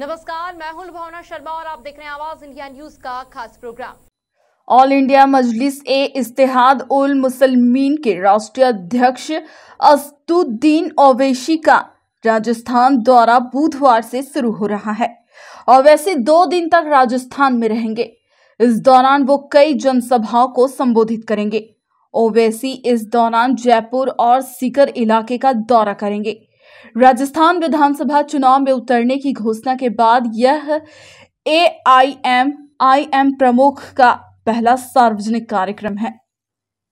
नमस्कार मैं हूं भावना शर्मा और आप देख रहे हैं आवाज इंडिया न्यूज का खास programme all India Majlis e Ittehad ul Muslimeen के राष्ट्रीय अध्यक्ष अस्तुद्दीन ओवैसी का राजस्थान दौरा बुधवार से शुरू हो रहा है और वैसे दो दिन तक राजस्थान में रहेंगे इस दौरान वो कई जनसभाओं को संबोधित करेंगे ओवैसी इस दौरान जयपुर और सीकर इलाके का दौरा करेंगे राजस्थान विधानसभा चुनाव में उतरने की घोषणा के बाद यह ए आई एम आई एम प्रमुख का पहला सार्वजनिक कार्यक्रम है